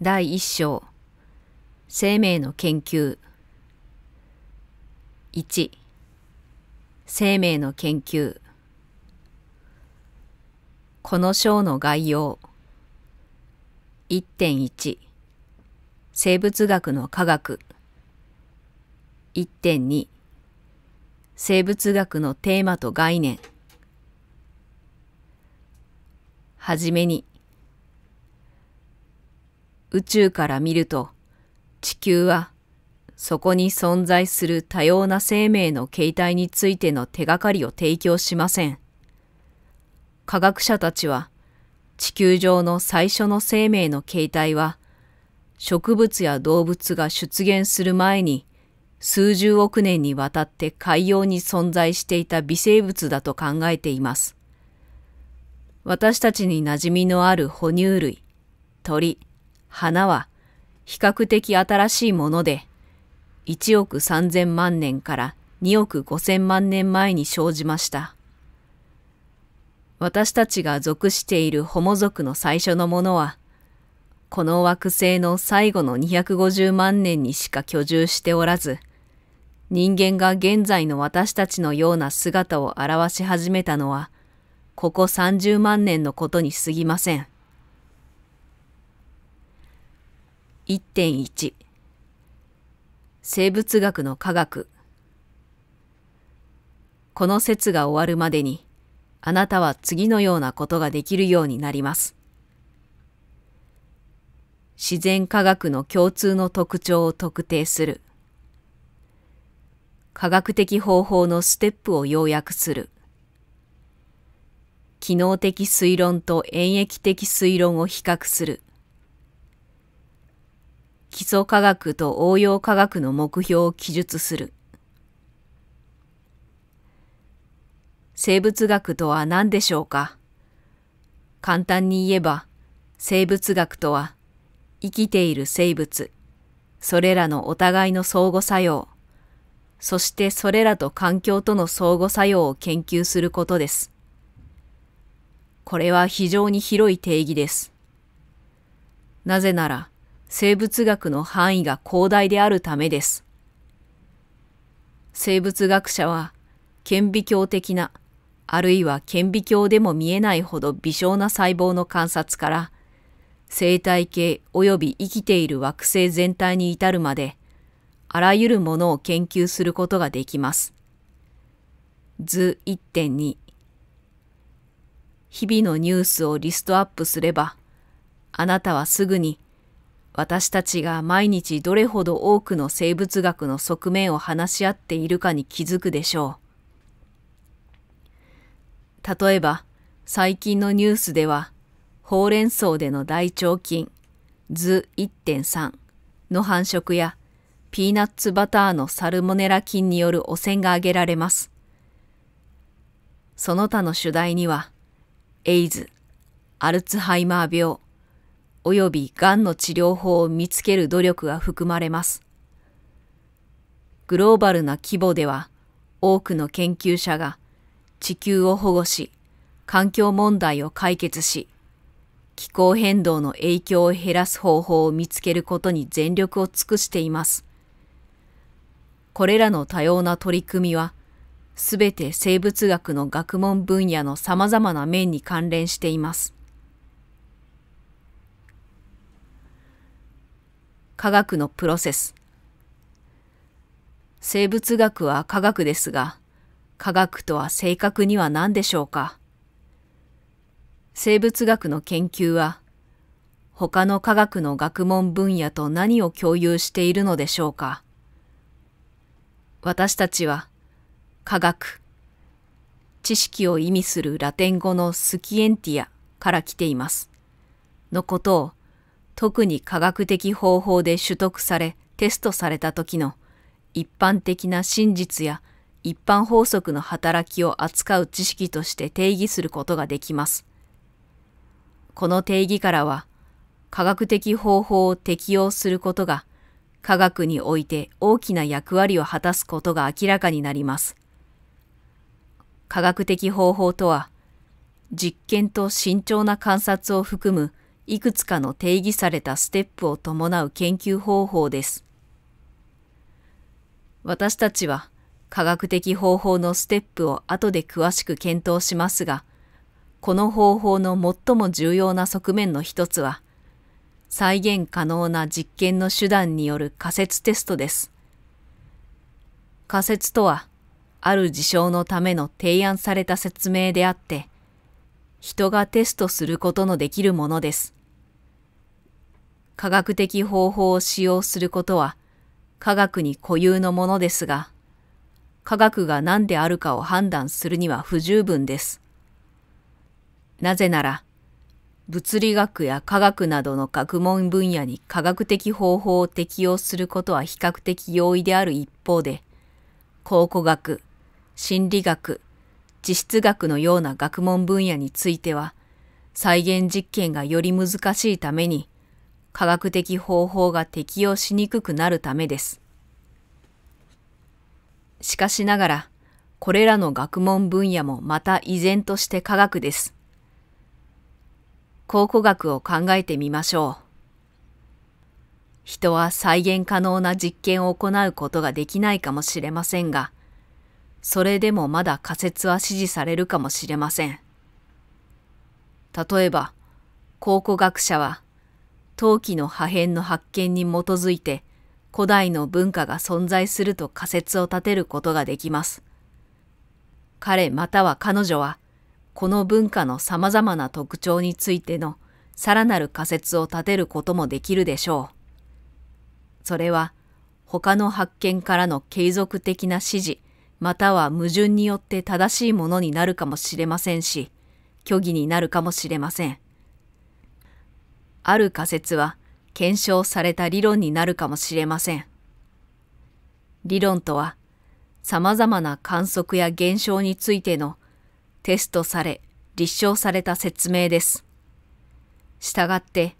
第一章生命の研究1生命の研究この章の概要1.1生物学の科学1.2生物学のテーマと概念はじめに宇宙から見ると地球はそこに存在する多様な生命の形態についての手がかりを提供しません。科学者たちは地球上の最初の生命の形態は植物や動物が出現する前に数十億年にわたって海洋に存在していた微生物だと考えています。私たちに馴染みのある哺乳類、鳥、花は比較的新しいもので、1億3000万年から2億5000万年前に生じました。私たちが属しているホモ族の最初のものは、この惑星の最後の250万年にしか居住しておらず、人間が現在の私たちのような姿を表し始めたのは、ここ30万年のことに過ぎません。1.1生物学の科学この説が終わるまでにあなたは次のようなことができるようになります。自然科学の共通の特徴を特定する。科学的方法のステップを要約する。機能的推論と演疫的推論を比較する。基礎科学と応用科学の目標を記述する。生物学とは何でしょうか簡単に言えば、生物学とは、生きている生物、それらのお互いの相互作用、そしてそれらと環境との相互作用を研究することです。これは非常に広い定義です。なぜなら、生物学の範囲が広大であるためです。生物学者は顕微鏡的なあるいは顕微鏡でも見えないほど微小な細胞の観察から生態系及び生きている惑星全体に至るまであらゆるものを研究することができます。図1.2日々のニュースをリストアップすればあなたはすぐに私たちが毎日どれほど多くの生物学の側面を話し合っているかに気づくでしょう。例えば、最近のニュースでは、ほうれん草での大腸菌、図1.3の繁殖や、ピーナッツバターのサルモネラ菌による汚染が挙げられます。その他の主題には、エイズ、アルツハイマー病、及びがんの治療法を見つける努力が含まれます。グローバルな規模では多くの研究者が地球を保護し、環境問題を解決し、気候変動の影響を減らす方法を見つけることに全力を尽くしています。これらの多様な取り組みは、すべて生物学の学問分野のさまざまな面に関連しています。科学のプロセス。生物学は科学ですが、科学とは正確には何でしょうか。生物学の研究は、他の科学の学問分野と何を共有しているのでしょうか。私たちは、科学、知識を意味するラテン語のスキエンティアから来ています。のことを特に科学的方法で取得されテストされた時の一般的な真実や一般法則の働きを扱う知識として定義することができます。この定義からは、科学的方法を適用することが、科学において大きな役割を果たすことが明らかになります。科学的方法とは、実験と慎重な観察を含むいくつかの定義されたステップを伴う研究方法です。私たちは科学的方法のステップを後で詳しく検討しますが、この方法の最も重要な側面の一つは、再現可能な実験の手段による仮説テストです。仮説とは、ある事象のための提案された説明であって、人がテストすることのできるものです。科学的方法を使用することは科学に固有のものですが、科学が何であるかを判断するには不十分です。なぜなら、物理学や科学などの学問分野に科学的方法を適用することは比較的容易である一方で、考古学、心理学、地質学のような学問分野については、再現実験がより難しいために、科学的方法が適用しにくくなるためです。しかしながら、これらの学問分野もまた依然として科学です。考古学を考えてみましょう。人は再現可能な実験を行うことができないかもしれませんが、それでもまだ仮説は支持されるかもしれません。例えば、考古学者は陶器の破片の発見に基づいて古代の文化が存在すると仮説を立てることができます。彼または彼女は、この文化の様々な特徴についてのさらなる仮説を立てることもできるでしょう。それは、他の発見からの継続的な指示、または矛盾によって正しいものになるかもしれませんし、虚偽になるかもしれません。ある仮説は検証された理論になるかもしれません。理論とは、様々な観測や現象についてのテストされ、立証された説明です。したがって、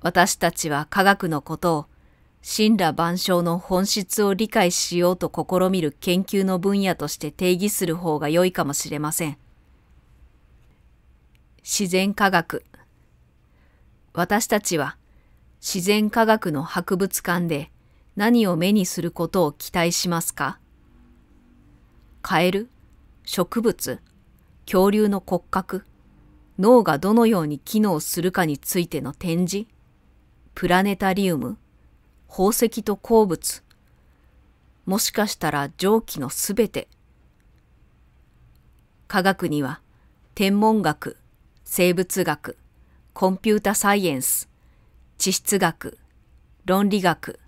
私たちは科学のことを、神羅万象の本質を理解しようと試みる研究の分野として定義する方が良いかもしれません。自然科学、私たちは自然科学の博物館で何を目にすることを期待しますかカエル、植物、恐竜の骨格、脳がどのように機能するかについての展示、プラネタリウム、宝石と鉱物、もしかしたら蒸気のすべて。科学には天文学、生物学、コンピュータサイエンス、地質学、論理学、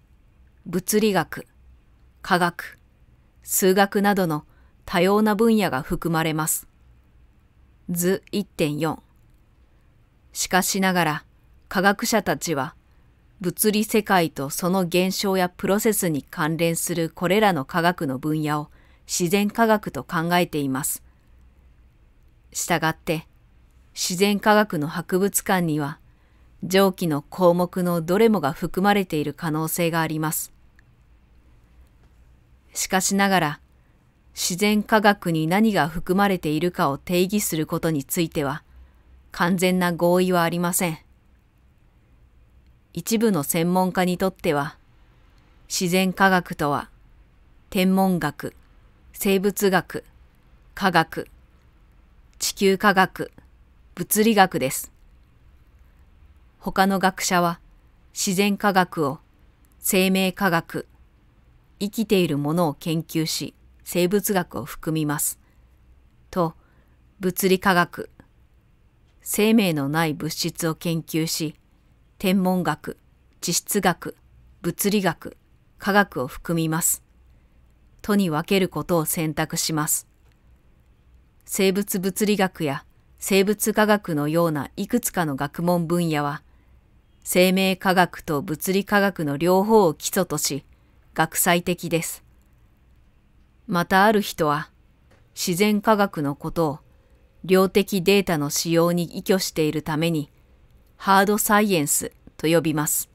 物理学、科学、数学などの多様な分野が含まれます。図1.4しかしながら科学者たちは物理世界とその現象やプロセスに関連するこれらの科学の分野を自然科学と考えています。したがって自然科学の博物館には、上記の項目のどれもが含まれている可能性があります。しかしながら、自然科学に何が含まれているかを定義することについては、完全な合意はありません。一部の専門家にとっては、自然科学とは、天文学、生物学、科学、地球科学、物理学です。他の学者は自然科学を生命科学、生きているものを研究し生物学を含みます。と、物理科学、生命のない物質を研究し、天文学、地質学、物理学、科学を含みます。とに分けることを選択します。生物物理学や生物科学のようないくつかの学問分野は、生命科学と物理科学の両方を基礎とし、学際的です。またある人は、自然科学のことを量的データの使用に依拠しているために、ハードサイエンスと呼びます。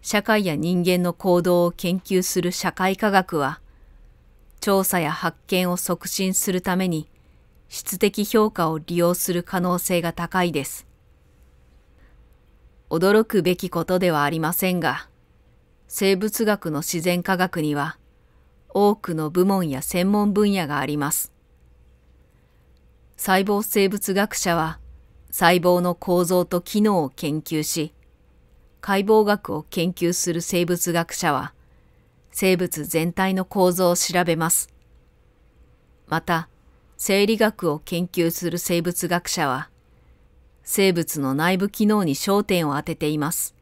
社会や人間の行動を研究する社会科学は、調査や発見を促進するために、質的評価を利用する可能性が高いです。驚くべきことではありませんが、生物学の自然科学には多くの部門や専門分野があります。細胞生物学者は細胞の構造と機能を研究し、解剖学を研究する生物学者は生物全体の構造を調べます。また、生理学を研究する生物学者は、生物の内部機能に焦点を当てています。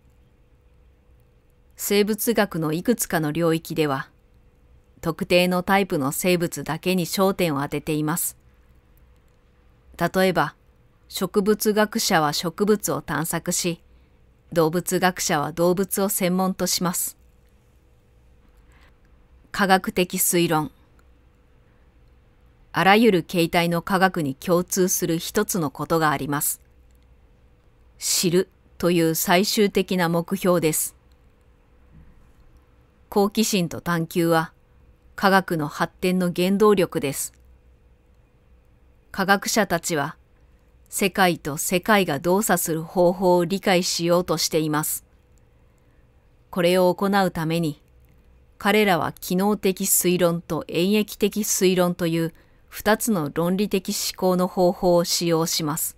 生物学のいくつかの領域では、特定のタイプの生物だけに焦点を当てています。例えば、植物学者は植物を探索し、動物学者は動物を専門とします。科学的推論。あらゆる形態の科学に共通する一つのことがあります。知るという最終的な目標です。好奇心と探求は科学の発展の原動力です。科学者たちは世界と世界が動作する方法を理解しようとしています。これを行うために彼らは機能的推論と演疫的推論という二つの論理的思考の方法を使用します。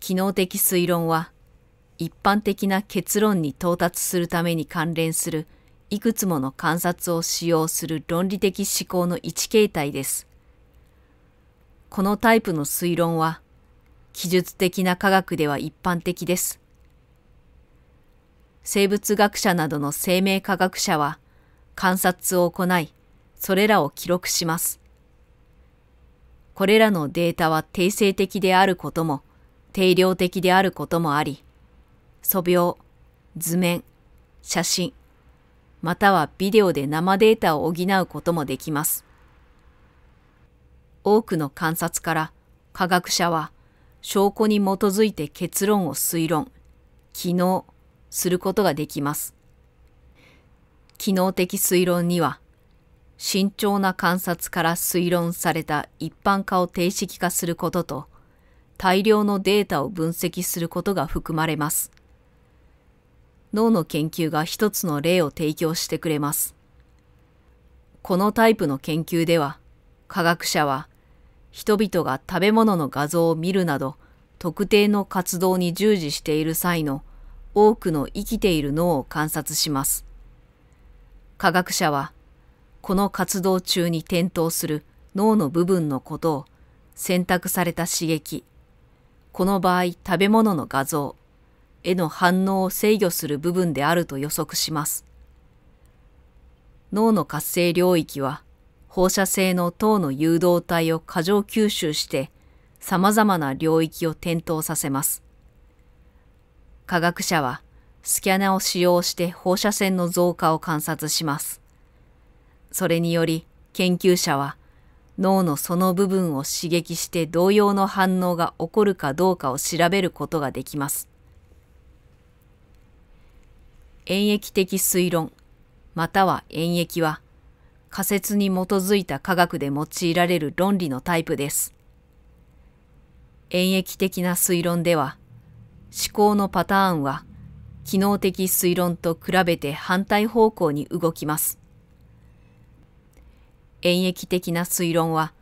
機能的推論は、一般的な結論に到達するために関連するいくつもの観察を使用する論理的思考の一形態です。このタイプの推論は、記述的な科学では一般的です。生物学者などの生命科学者は観察を行い、それらを記録します。これらのデータは定性的であることも、定量的であることもあり、素描、図面、写真、またはビデオで生データを補うこともできます。多くの観察から科学者は証拠に基づいて結論を推論、機能することができます。機能的推論には慎重な観察から推論された一般化を定式化することと、大量のデータを分析することが含まれます。脳の研究が一つの例を提供してくれます。このタイプの研究では、科学者は人々が食べ物の画像を見るなど特定の活動に従事している際の多くの生きている脳を観察します。科学者はこの活動中に転倒する脳の部分のことを選択された刺激、この場合食べ物の画像への反応を制御する部分であると予測します。脳の活性領域は放射性の糖の誘導体を過剰吸収して様々な領域を点灯させます。科学者はスキャナを使用して放射線の増加を観察します。それにより研究者は脳のその部分を刺激して同様の反応が起こるかどうかを調べることができます。演疫的推論または演疫は仮説に基づいた科学で用いられる論理のタイプです。演疫的な推論では思考のパターンは機能的推論と比べて反対方向に動きます。演疫的な推論は、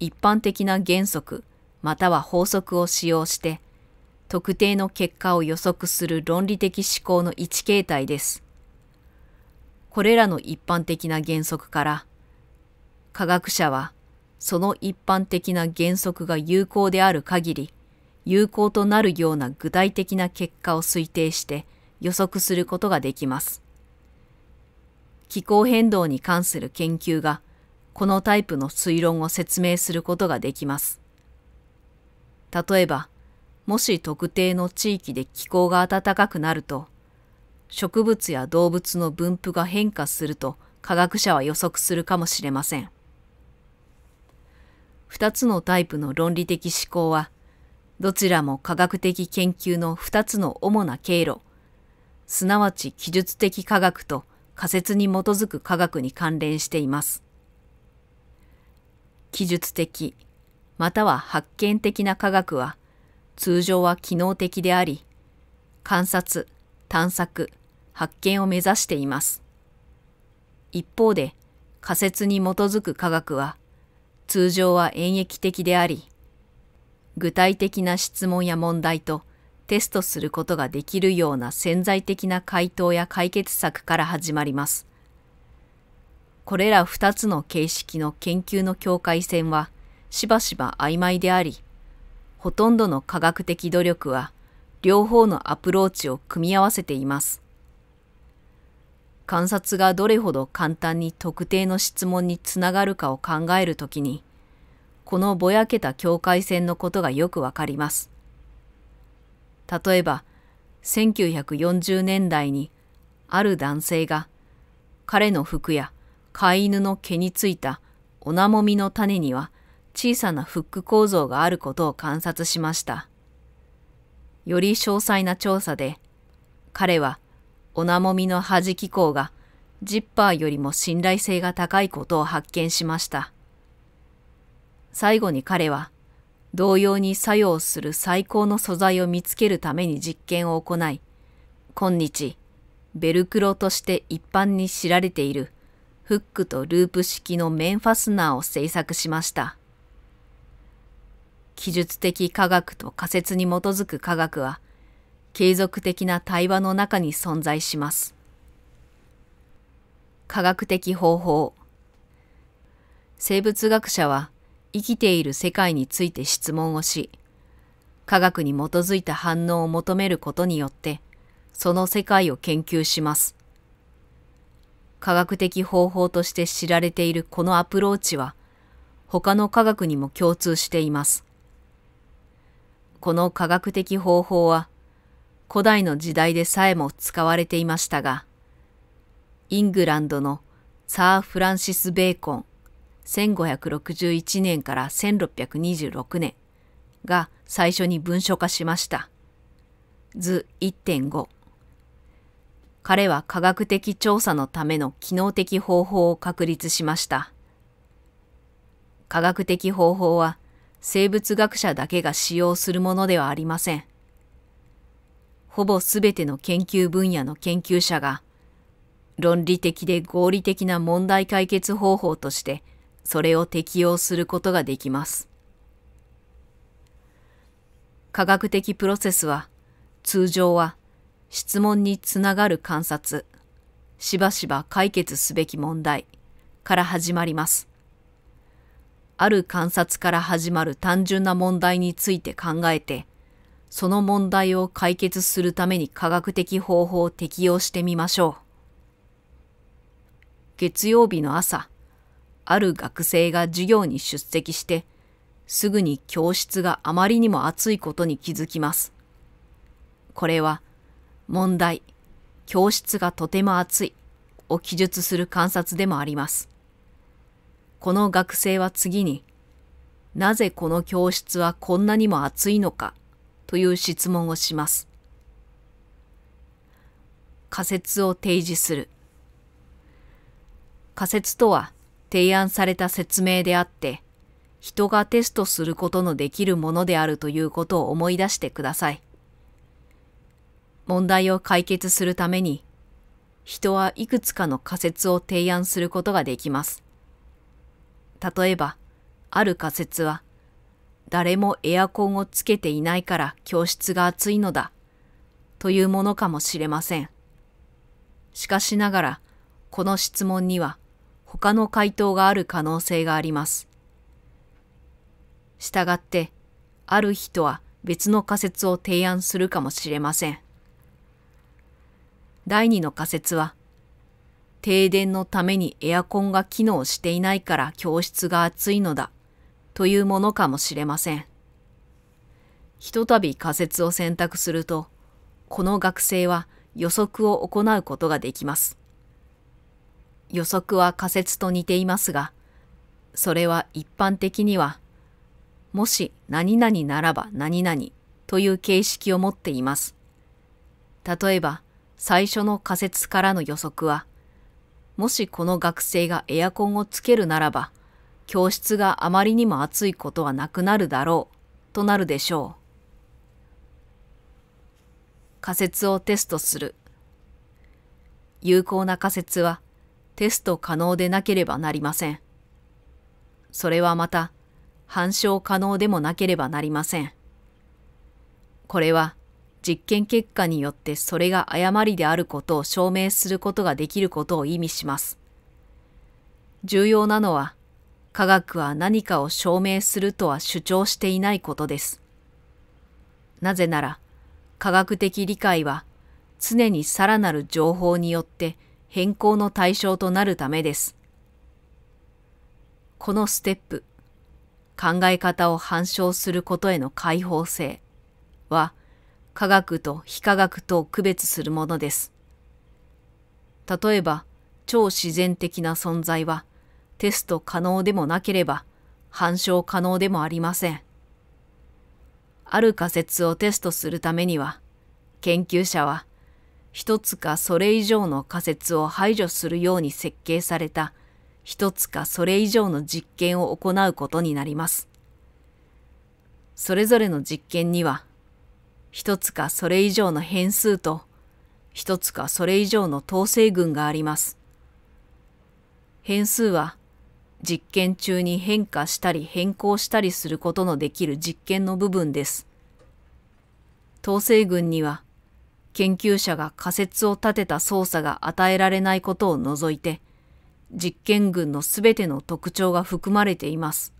一般的な原則または法則を使用して、特定の結果を予測する論理的思考の一形態です。これらの一般的な原則から、科学者はその一般的な原則が有効である限り、有効となるような具体的な結果を推定して予測することができます。気候変動に関する研究がこのタイプの推論を説明することができます。例えば、もし特定の地域で気候が暖かくなると、植物や動物の分布が変化すると科学者は予測するかもしれません。2つのタイプの論理的思考は、どちらも科学的研究の2つの主な経路、すなわち記述的科学と仮説に基づく科学に関連しています。記述的または発見的な科学は通常は機能的であり観察探索発見を目指しています一方で仮説に基づく科学は通常は演疫的であり具体的な質問や問題とテストすることができるような潜在的な回答や解決策から始まります。これら2つの形式の研究の境界線はしばしば曖昧であり、ほとんどの科学的努力は両方のアプローチを組み合わせています。観察がどれほど簡単に特定の質問につながるかを考えるときに、このぼやけた境界線のことがよくわかります。例えば、1940年代にある男性が彼の服や飼い犬の毛についたオナモミの種には小さなフック構造があることを観察しました。より詳細な調査で、彼はオナモミの弾き口がジッパーよりも信頼性が高いことを発見しました。最後に彼は、同様に作用する最高の素材を見つけるために実験を行い、今日、ベルクロとして一般に知られているフックとループ式の面ファスナーを制作しました。記述的科学と仮説に基づく科学は、継続的な対話の中に存在します。科学的方法生物学者は生きている世界について質問をし、科学に基づいた反応を求めることによって、その世界を研究します。科学的方法として知られているこのアプローチは、他の科学にも共通しています。この科学的方法は、古代の時代でさえも使われていましたが、イングランドのサー・フランシス・ベーコン1561年から1626年が最初に文書化しました。図1.5彼は科学的調査のための機能的方法を確立しました。科学的方法は生物学者だけが使用するものではありません。ほぼすべての研究分野の研究者が論理的で合理的な問題解決方法としてそれを適用することができます。科学的プロセスは通常は質問につながる観察、しばしば解決すべき問題から始まります。ある観察から始まる単純な問題について考えて、その問題を解決するために科学的方法を適用してみましょう。月曜日の朝、ある学生が授業に出席して、すぐに教室があまりにも暑いことに気づきます。これは問題、教室がとても暑いを記述する観察でもあります。この学生は次に、なぜこの教室はこんなにも暑いのかという質問をします。仮説を提示する。仮説とは提案された説明であって、人がテストすることのできるものであるということを思い出してください。問題を解決するために、人はいくつかの仮説を提案することができます。例えば、ある仮説は、誰もエアコンをつけていないから教室が暑いのだ、というものかもしれません。しかしながら、この質問には他の回答がある可能性があります。したがって、ある人は別の仮説を提案するかもしれません。第二の仮説は、停電のためにエアコンが機能していないから教室が暑いのだというものかもしれません。ひとたび仮説を選択すると、この学生は予測を行うことができます。予測は仮説と似ていますが、それは一般的には、もし何々ならば何々という形式を持っています。例えば、最初の仮説からの予測は、もしこの学生がエアコンをつけるならば、教室があまりにも暑いことはなくなるだろう、となるでしょう。仮説をテストする。有効な仮説はテスト可能でなければなりません。それはまた、反証可能でもなければなりません。これは、実験結果によってそれが誤りであることを証明することができることを意味します。重要なのは、科学は何かを証明するとは主張していないことです。なぜなら、科学的理解は常にさらなる情報によって変更の対象となるためです。このステップ、考え方を反証することへの開放性は、科学と非科学と区別するものです。例えば、超自然的な存在は、テスト可能でもなければ、反証可能でもありません。ある仮説をテストするためには、研究者は、一つかそれ以上の仮説を排除するように設計された、一つかそれ以上の実験を行うことになります。それぞれの実験には、一つかそれ以上の変数と、一つかそれ以上の統制群があります。変数は、実験中に変化したり変更したりすることのできる実験の部分です。統制群には、研究者が仮説を立てた操作が与えられないことを除いて、実験群のすべての特徴が含まれています。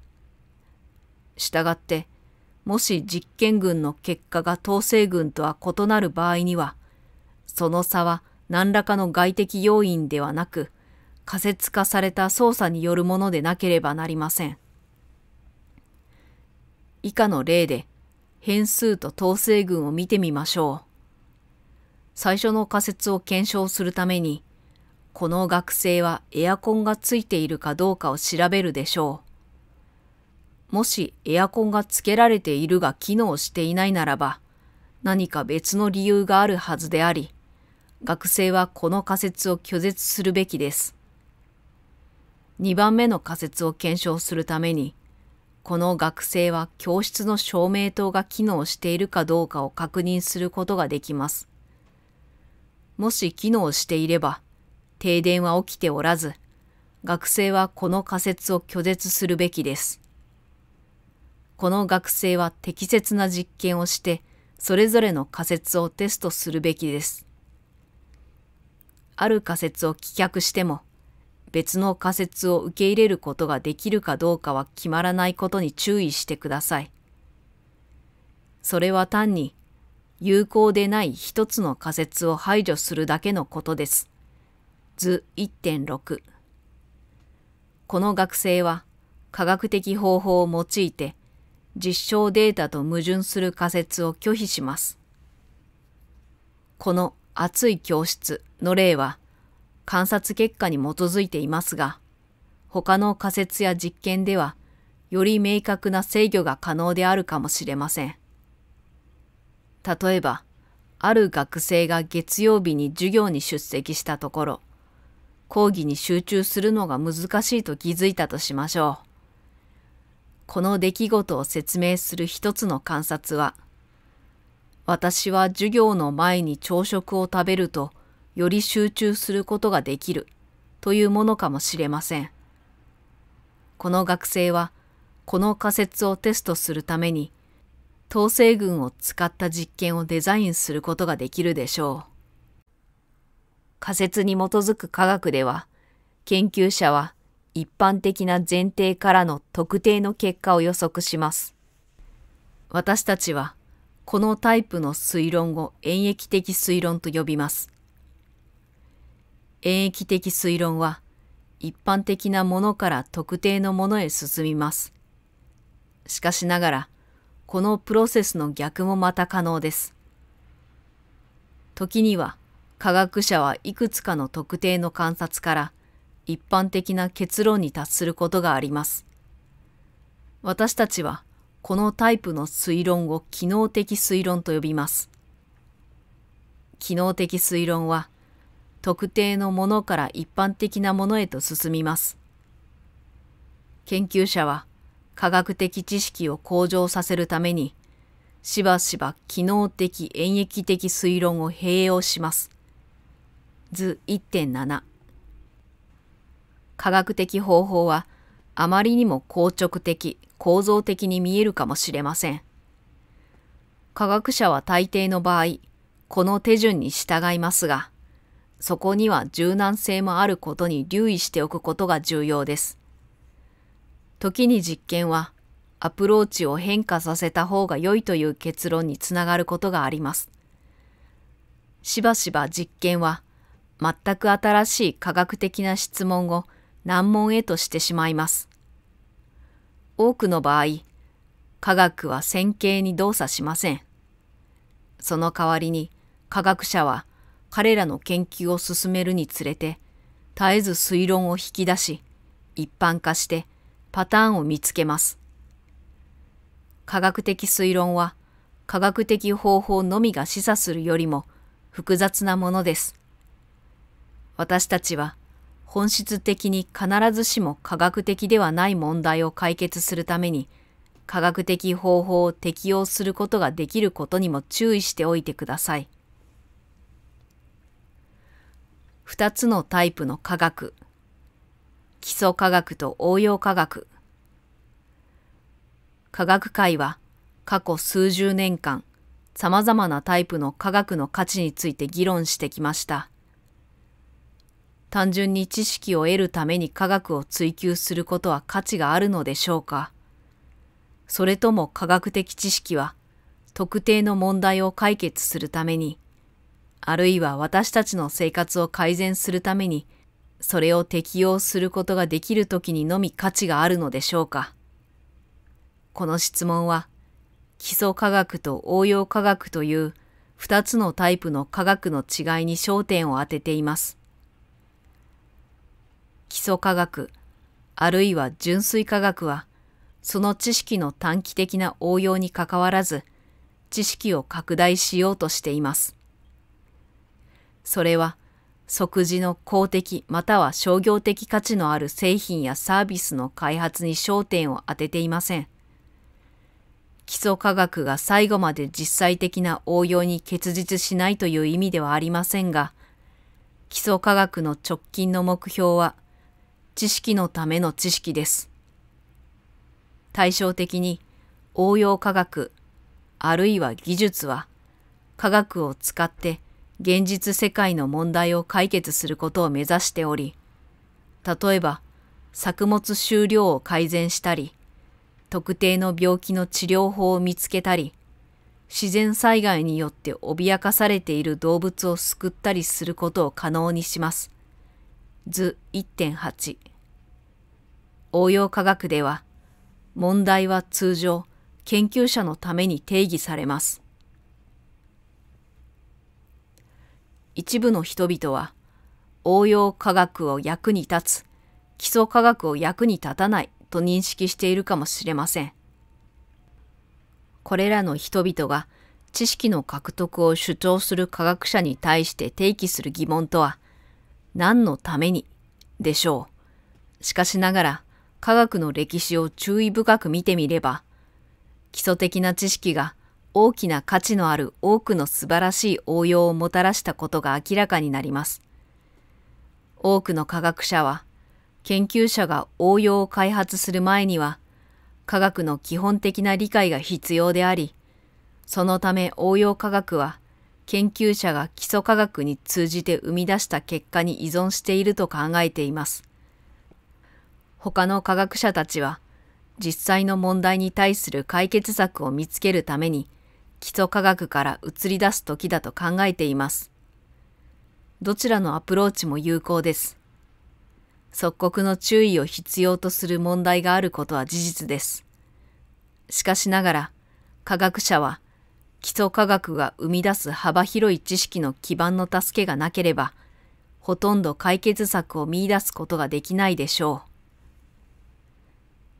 したがって、もし実験群の結果が統制群とは異なる場合には、その差は何らかの外的要因ではなく、仮説化された捜査によるものでなければなりません。以下の例で、変数と統制群を見てみましょう。最初の仮説を検証するために、この学生はエアコンがついているかどうかを調べるでしょう。もしエアコンがつけられているが機能していないならば、何か別の理由があるはずであり、学生はこの仮説を拒絶するべきです。2番目の仮説を検証するために、この学生は教室の照明灯が機能しているかどうかを確認することができます。もし機能していれば、停電は起きておらず、学生はこの仮説を拒絶するべきです。この学生は適切な実験をして、それぞれの仮説をテストするべきです。ある仮説を棄却しても、別の仮説を受け入れることができるかどうかは決まらないことに注意してください。それは単に有効でない一つの仮説を排除するだけのことです。図1.6この学生は科学的方法を用いて実証データと矛盾する仮説を拒否します。この熱い教室の例は観察結果に基づいていますが、他の仮説や実験ではより明確な制御が可能であるかもしれません。例えば、ある学生が月曜日に授業に出席したところ、講義に集中するのが難しいと気づいたとしましょう。この出来事を説明する一つの観察は、私は授業の前に朝食を食べると、より集中することができるというものかもしれません。この学生は、この仮説をテストするために、統制群を使った実験をデザインすることができるでしょう。仮説に基づく科学では、研究者は一般的な前提からの特定の結果を予測します。私たちはこのタイプの推論を演疫的推論と呼びます。演疫的推論は一般的なものから特定のものへ進みます。しかしながら、このプロセスの逆もまた可能です。時には科学者はいくつかの特定の観察から一般的な結論に達することがあります。私たちはこのタイプの推論を機能的推論と呼びます。機能的推論は特定のものから一般的なものへと進みます。研究者は科学的知識を向上させるためにしばしば機能的演疫的推論を併用します。図1.7科学的方法はあまりにも硬直的、構造的に見えるかもしれません。科学者は大抵の場合、この手順に従いますが、そこには柔軟性もあることに留意しておくことが重要です。時に実験は、アプローチを変化させた方が良いという結論につながることがあります。しばしば実験は、全く新しい科学的な質問を難問へとしてしまいます。多くの場合、科学は線形に動作しません。その代わりに科学者は彼らの研究を進めるにつれて、絶えず推論を引き出し、一般化してパターンを見つけます。科学的推論は科学的方法のみが示唆するよりも複雑なものです。私たちは本質的に必ずしも科学的ではない問題を解決するために、科学的方法を適用することができることにも注意しておいてください。二つのタイプの科学。基礎科学と応用科学。科学界は過去数十年間、様々なタイプの科学の価値について議論してきました。単純に知識を得るために科学を追求することは価値があるのでしょうかそれとも科学的知識は特定の問題を解決するために、あるいは私たちの生活を改善するために、それを適用することができる時にのみ価値があるのでしょうかこの質問は、基礎科学と応用科学という2つのタイプの科学の違いに焦点を当てています。基礎科学、あるいは純粋科学は、その知識の短期的な応用にかかわらず、知識を拡大しようとしています。それは、即時の公的または商業的価値のある製品やサービスの開発に焦点を当てていません。基礎科学が最後まで実際的な応用に結実しないという意味ではありませんが、基礎科学の直近の目標は知識のための知識です。対照的に応用科学あるいは技術は科学を使って現実世界の問題を解決することを目指しており、例えば作物収量を改善したり、特定の病気の治療法を見つけたり、自然災害によって脅かされている動物を救ったりすることを可能にします。図1.8応用科学では、問題は通常、研究者のために定義されます。一部の人々は、応用科学を役に立つ、基礎科学を役に立たないと認識しているかもしれません。これらの人々が知識の獲得を主張する科学者に対して提起する疑問とは、何のためにでしょう。しかしながら、科学の歴史を注意深く見てみれば、基礎的な知識が大きな価値のある多くの素晴らしい応用をもたらしたことが明らかになります。多くの科学者は、研究者が応用を開発する前には、科学の基本的な理解が必要であり、そのため応用科学は、研究者が基礎科学に通じて生み出した結果に依存していると考えています。他の科学者たちは実際の問題に対する解決策を見つけるために基礎科学から移り出す時だと考えています。どちらのアプローチも有効です。即刻の注意を必要とする問題があることは事実です。しかしながら科学者は基礎科学が生み出す幅広い知識の基盤の助けがなければほとんど解決策を見いだすことができないでしょう。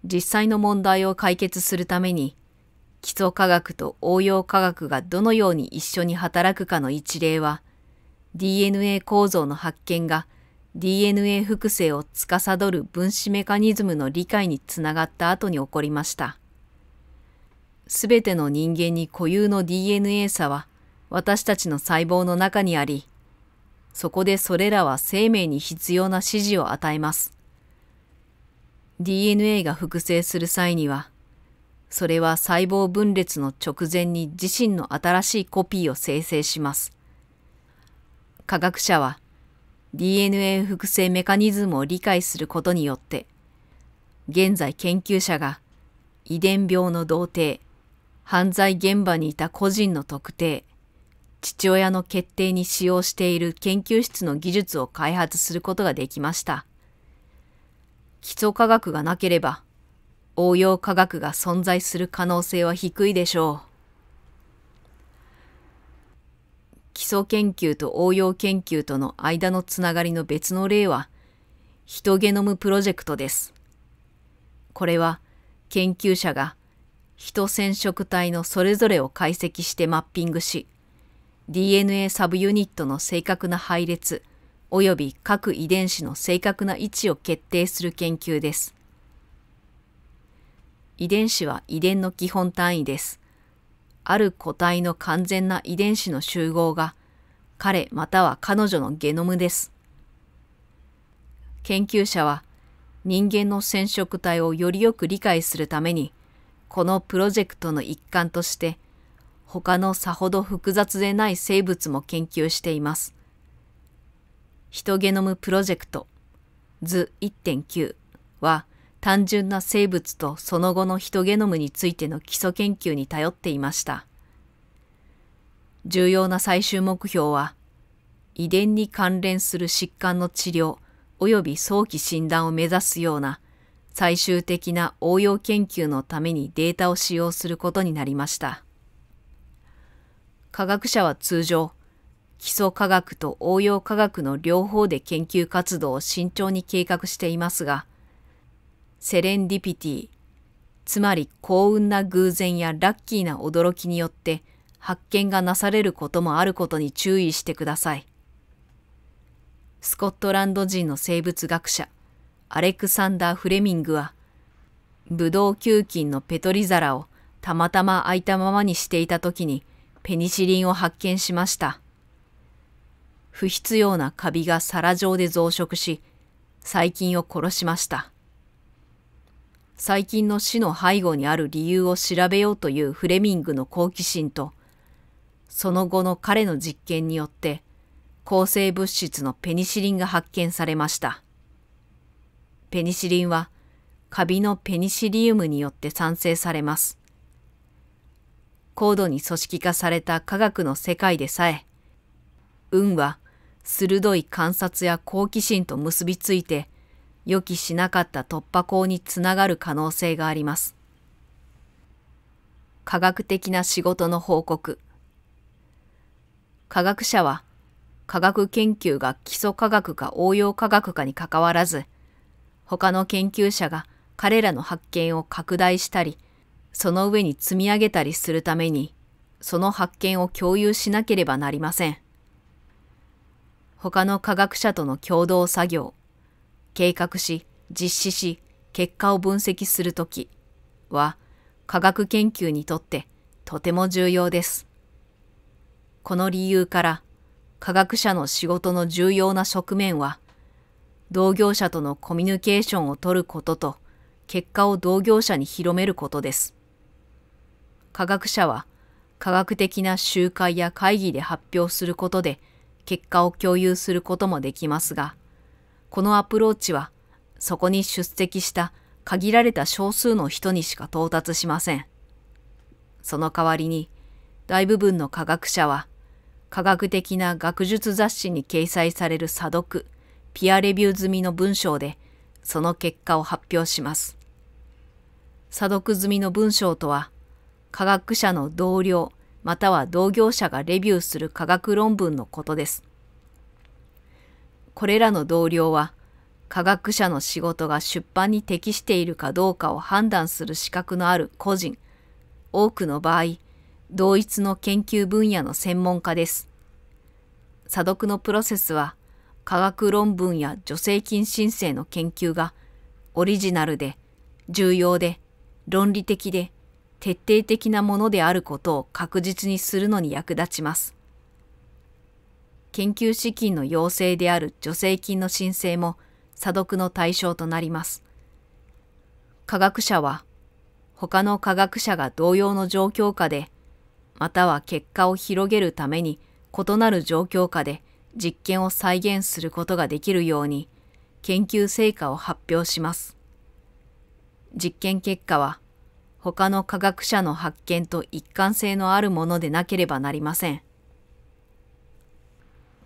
実際の問題を解決するために、基礎科学と応用科学がどのように一緒に働くかの一例は、DNA 構造の発見が DNA 複製を司る分子メカニズムの理解につながった後に起こりました。すべての人間に固有の DNA 差は私たちの細胞の中にあり、そこでそれらは生命に必要な指示を与えます。DNA が複製する際には、それは細胞分裂の直前に自身の新しいコピーを生成します。科学者は DNA 複製メカニズムを理解することによって、現在研究者が遺伝病の童貞、犯罪現場にいた個人の特定、父親の決定に使用している研究室の技術を開発することができました。基礎科学がなければ、応用科学が存在する可能性は低いでしょう。基礎研究と応用研究との間のつながりの別の例は、ヒトゲノムプロジェクトです。これは、研究者がヒト染色体のそれぞれを解析してマッピングし、DNA サブユニットの正確な配列、及び各遺伝子の正確な位置を決定する研究です。遺伝子は遺伝の基本単位です。ある個体の完全な遺伝子の集合が彼または彼女のゲノムです。研究者は人間の染色体をよりよく理解するためにこのプロジェクトの一環として他のさほど複雑でない生物も研究しています。ヒトゲノムプロジェクト図1.9は単純な生物とその後のヒトゲノムについての基礎研究に頼っていました。重要な最終目標は遺伝に関連する疾患の治療及び早期診断を目指すような最終的な応用研究のためにデータを使用することになりました。科学者は通常、基礎科学と応用科学の両方で研究活動を慎重に計画していますが、セレンディピティ、つまり幸運な偶然やラッキーな驚きによって発見がなされることもあることに注意してください。スコットランド人の生物学者、アレクサンダー・フレミングは、ブドウ球菌のペトリ皿をたまたま開いたままにしていた時にペニシリンを発見しました。不必要なカビが皿状で増殖し、細菌を殺しました。細菌の死の背後にある理由を調べようというフレミングの好奇心と、その後の彼の実験によって、抗生物質のペニシリンが発見されました。ペニシリンは、カビのペニシリウムによって産生されます。高度に組織化された科学の世界でさえ、運は鋭い観察や好奇心と結びついて、予期しなかった突破口につながる可能性があります。科学的な仕事の報告。科学者は、科学研究が基礎科学か応用科学かにかかわらず、他の研究者が彼らの発見を拡大したり、その上に積み上げたりするために、その発見を共有しなければなりません。他の科学者との共同作業、計画し、実施し、結果を分析するときは、科学研究にとってとても重要です。この理由から、科学者の仕事の重要な側面は、同業者とのコミュニケーションをとることと、結果を同業者に広めることです。科学者は、科学的な集会や会議で発表することで、結果を共有することもできますが、このアプローチはそこに出席した限られた少数の人にしか到達しません。その代わりに、大部分の科学者は、科学的な学術雑誌に掲載される査読、ピアレビュー済みの文章で、その結果を発表します。査読済みの文章とは、科学者の同僚、または同業者がレビューする科学論文のことです。これらの同僚は、科学者の仕事が出版に適しているかどうかを判断する資格のある個人、多くの場合、同一の研究分野の専門家です。査読のプロセスは、科学論文や助成金申請の研究が、オリジナルで、重要で、論理的で、徹底的なものであることを確実にするのに役立ちます。研究資金の要請である助成金の申請も査読の対象となります。科学者は他の科学者が同様の状況下で、または結果を広げるために異なる状況下で実験を再現することができるように研究成果を発表します。実験結果は他の科学者の発見と一貫性のあるものでなければなりません。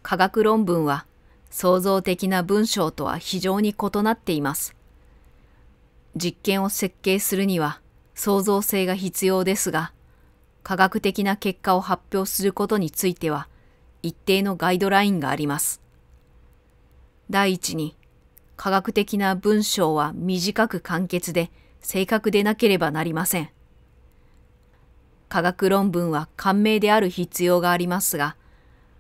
科学論文は創造的な文章とは非常に異なっています。実験を設計するには創造性が必要ですが、科学的な結果を発表することについては一定のガイドラインがあります。第一に、科学的な文章は短く簡潔で、正確でなければなりません。科学論文は感明である必要がありますが、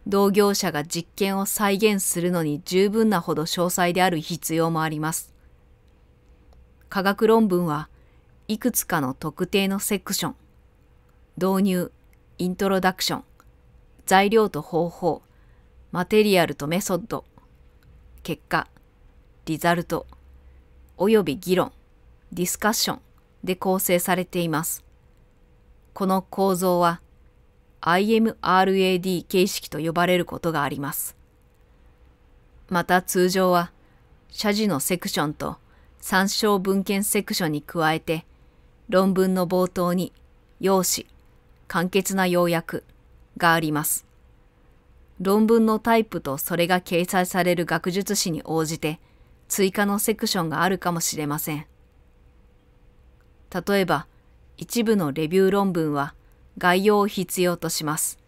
同業者が実験を再現するのに十分なほど詳細である必要もあります。科学論文はいくつかの特定のセクション、導入、イントロダクション、材料と方法、マテリアルとメソッド、結果、リザルト、および議論、ディスカッションで構成されています。この構造は IMRAD 形式と呼ばれることがあります。また通常は、社事のセクションと参照文献セクションに加えて、論文の冒頭に、要旨、簡潔な要約があります。論文のタイプとそれが掲載される学術誌に応じて、追加のセクションがあるかもしれません。例えば、一部のレビュー論文は概要を必要とします。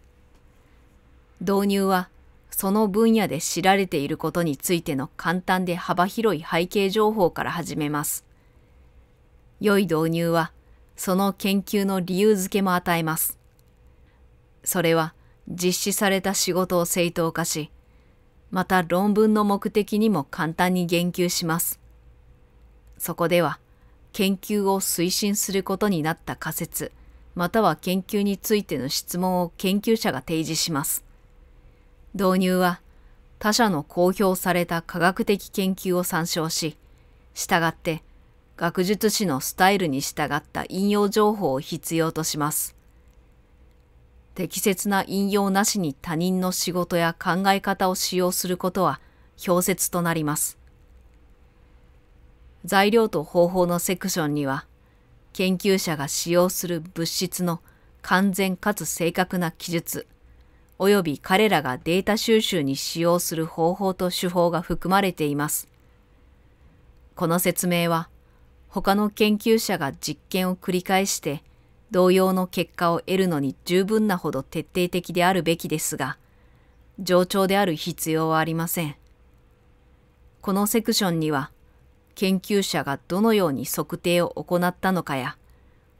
導入は、その分野で知られていることについての簡単で幅広い背景情報から始めます。良い導入は、その研究の理由づけも与えます。それは、実施された仕事を正当化し、また論文の目的にも簡単に言及します。そこでは、研究を推進することになった仮説または研究についての質問を研究者が提示します。導入は他者の公表された科学的研究を参照し、従って学術史のスタイルに従った引用情報を必要とします。適切な引用なしに他人の仕事や考え方を使用することは、表説となります。材料と方法のセクションには、研究者が使用する物質の完全かつ正確な記述、及び彼らがデータ収集に使用する方法と手法が含まれています。この説明は、他の研究者が実験を繰り返して同様の結果を得るのに十分なほど徹底的であるべきですが、冗長である必要はありません。このセクションには、研究者がどのように測定を行ったのかや、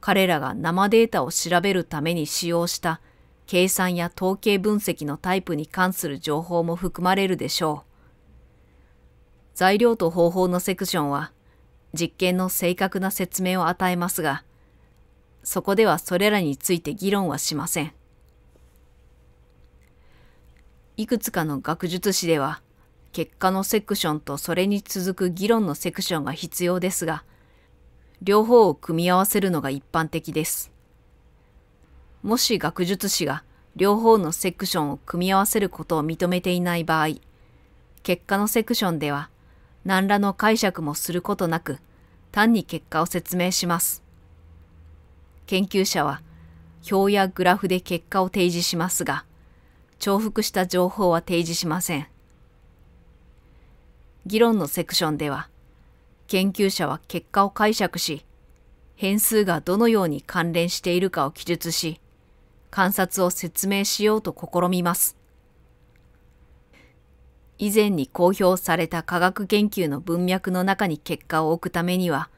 彼らが生データを調べるために使用した計算や統計分析のタイプに関する情報も含まれるでしょう。材料と方法のセクションは実験の正確な説明を与えますが、そこではそれらについて議論はしません。いくつかの学術誌では、結果のセクションとそれに続く議論のセクションが必要ですが、両方を組み合わせるのが一般的です。もし学術誌が両方のセクションを組み合わせることを認めていない場合、結果のセクションでは何らの解釈もすることなく、単に結果を説明します。研究者は表やグラフで結果を提示しますが、重複した情報は提示しません。議論のセクションでは、研究者は結果を解釈し、変数がどのように関連しているかを記述し、観察を説明しようと試みます。以前に公表された科学研究の文脈の中に結果を置くためには、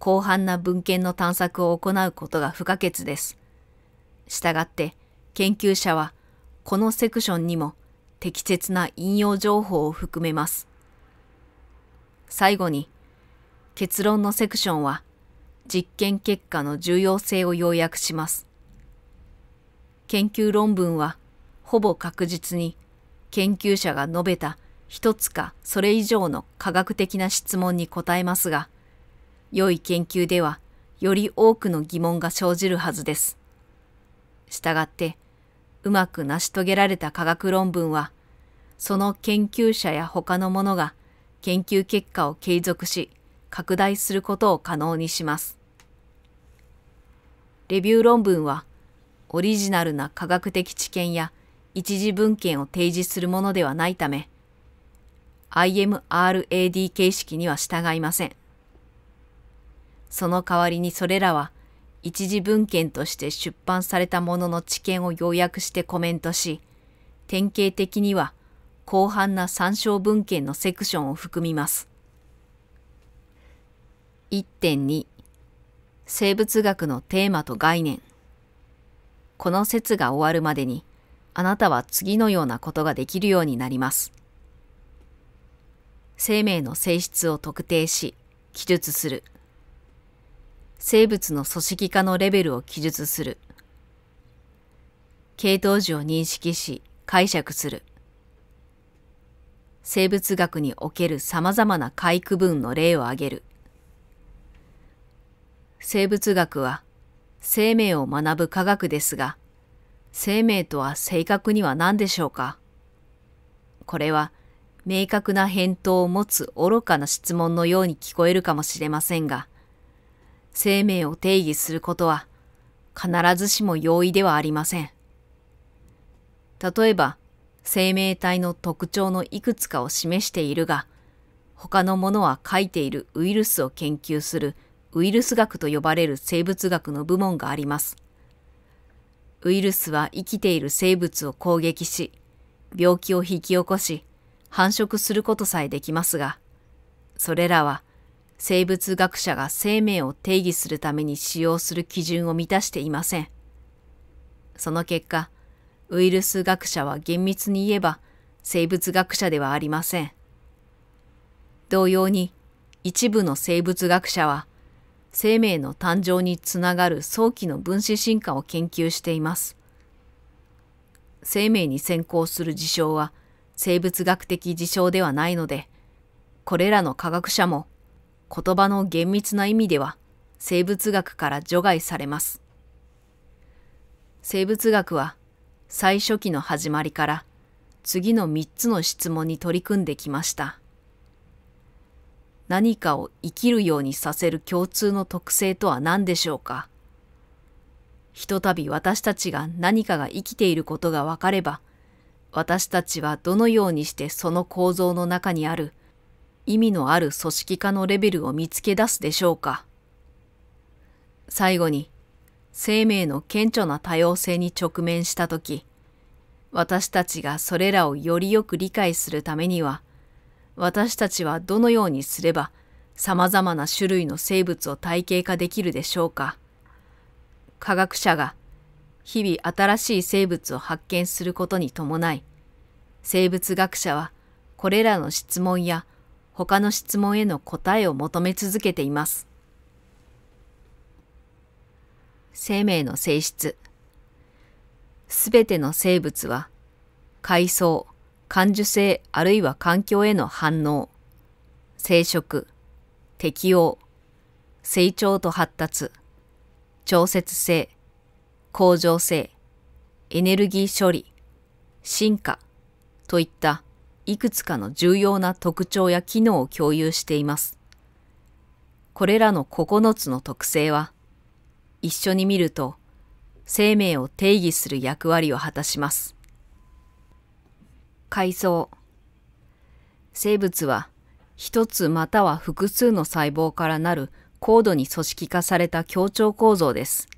広範な文献の探索を行うことが不可欠です。したがって、研究者は、このセクションにも適切な引用情報を含めます。最後に、結論のセクションは、実験結果の重要性を要約します。研究論文は、ほぼ確実に、研究者が述べた一つかそれ以上の科学的な質問に答えますが、良い研究では、より多くの疑問が生じるはずです。したがって、うまく成し遂げられた科学論文は、その研究者や他の者が研究結果を継続し、拡大することを可能にします。レビュー論文は、オリジナルな科学的知見や一次文献を提示するものではないため、IMRAD 形式には従いません。その代わりにそれらは、一次文献として出版されたものの知見を要約してコメントし、典型的には広範な参照文献のセクションを含みます。1.2生物学のテーマと概念この説が終わるまでにあなたは次のようなことができるようになります。生命の性質を特定し、記述する。生物の組織化のレベルを記述する。系統樹を認識し、解釈する。生物学における様々な回区分の例を挙げる。生物学は生命を学ぶ科学ですが、生命とは正確には何でしょうかこれは明確な返答を持つ愚かな質問のように聞こえるかもしれませんが、生命を定義することは必ずしも容易ではありません。例えば、生命体の特徴のいくつかを示しているが、他のものは書いているウイルスを研究するウイルス学と呼ばれる生物学の部門があります。ウイルスは生きている生物を攻撃し、病気を引き起こし、繁殖することさえできますが、それらは生物学者が生命を定義するために使用する基準を満たしていません。その結果、ウイルス学者は厳密に言えば生物学者ではありません。同様に一部の生物学者は生命の誕生につながる早期の分子進化を研究しています。生命に先行する事象は生物学的事象ではないので、これらの科学者も言葉の厳密な意味では生物学から除外されます。生物学は最初期の始まりから次の三つの質問に取り組んできました。何かを生きるようにさせる共通の特性とは何でしょうかひとたび私たちが何かが生きていることがわかれば、私たちはどのようにしてその構造の中にある意味のある組織化のレベルを見つけ出すでしょうか。最後に、生命の顕著な多様性に直面した時私たちがそれらをよりよく理解するためには、私たちはどのようにすれば様々な種類の生物を体系化できるでしょうか。科学者が日々新しい生物を発見することに伴い、生物学者はこれらの質問や他の質問への答えを求め続けています。生命の性質。すべての生物は、階層、感受性あるいは環境への反応、生殖、適応、成長と発達、調節性、向上性、エネルギー処理、進化といったいくつかの重要な特徴や機能を共有しています。これらの9つの特性は、一緒に見ると、生命を定義する役割を果たします。階層生物は一つまたは複数の細胞からなる高度に組織化された協調構造です。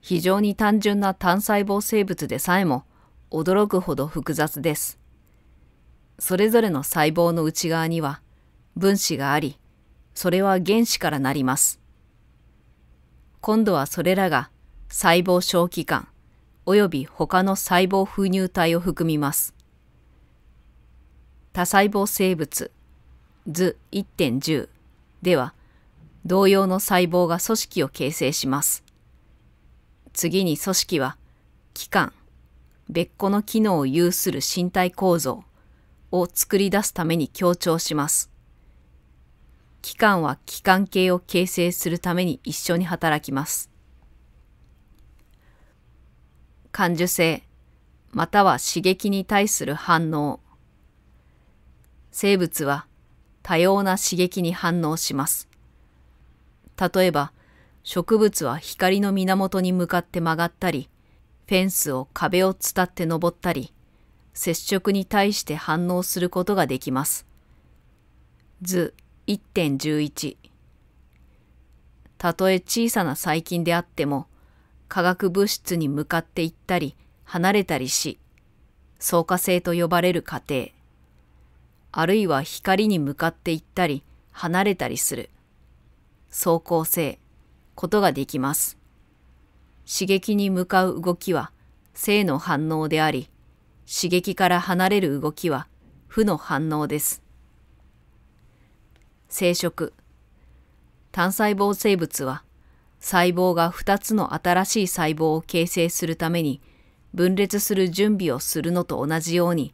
非常に単純な単細胞生物でさえも驚くほど複雑です。それぞれの細胞の内側には分子があり、それは原子からなります。今度はそれらが細胞小器官及び他の細胞封入体を含みます。多細胞生物図1.10では同様の細胞が組織を形成します。次に組織は器官別個の機能を有する身体構造を作り出すために強調します。機関は機関系を形成するために一緒に働きます。感受性、または刺激に対する反応。生物は多様な刺激に反応します。例えば、植物は光の源に向かって曲がったり、フェンスを壁を伝って登ったり、接触に対して反応することができます。図、1.11たとえ小さな細菌であっても化学物質に向かって行ったり離れたりし相化性と呼ばれる過程あるいは光に向かって行ったり離れたりする走行性ことができます刺激に向かう動きは性の反応であり刺激から離れる動きは負の反応です生殖。単細胞生物は細胞が2つの新しい細胞を形成するために分裂する準備をするのと同じように、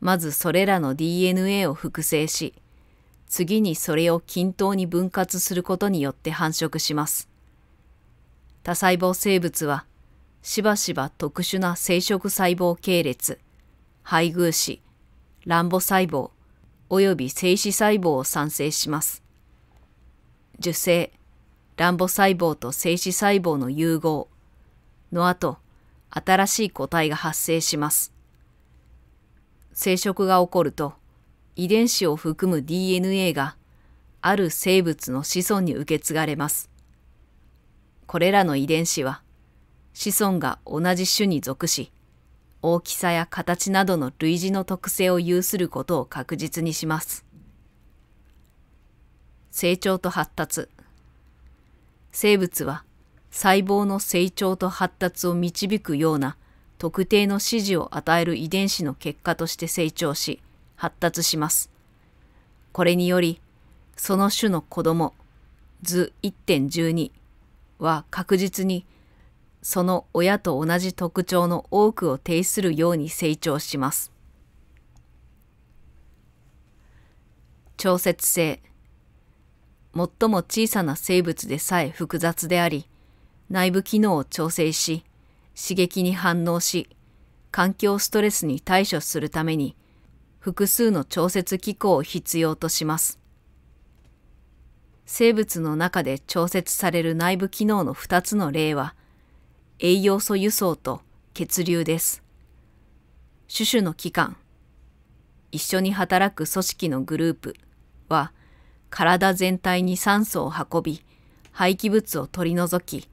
まずそれらの DNA を複製し、次にそれを均等に分割することによって繁殖します。多細胞生物は、しばしば特殊な生殖細胞系列、配偶子、卵母細胞、及び精子細胞を産生します。受精、卵母細胞と精子細胞の融合の後、新しい個体が発生します。生殖が起こると、遺伝子を含む DNA がある生物の子孫に受け継がれます。これらの遺伝子は子孫が同じ種に属し、大きさや形などの類似の特性を有することを確実にします。成長と発達生物は細胞の成長と発達を導くような特定の指示を与える遺伝子の結果として成長し発達します。これによりその種の子供図1.12は確実にその親と同じ特徴の多くを呈するように成長します。調節性最も小さな生物でさえ複雑であり、内部機能を調整し、刺激に反応し、環境ストレスに対処するために、複数の調節機構を必要とします。生物の中で調節される内部機能の2つの例は、栄養素輸送と血流です。種々の器官、一緒に働く組織のグループは、体全体に酸素を運び、廃棄物を取り除き、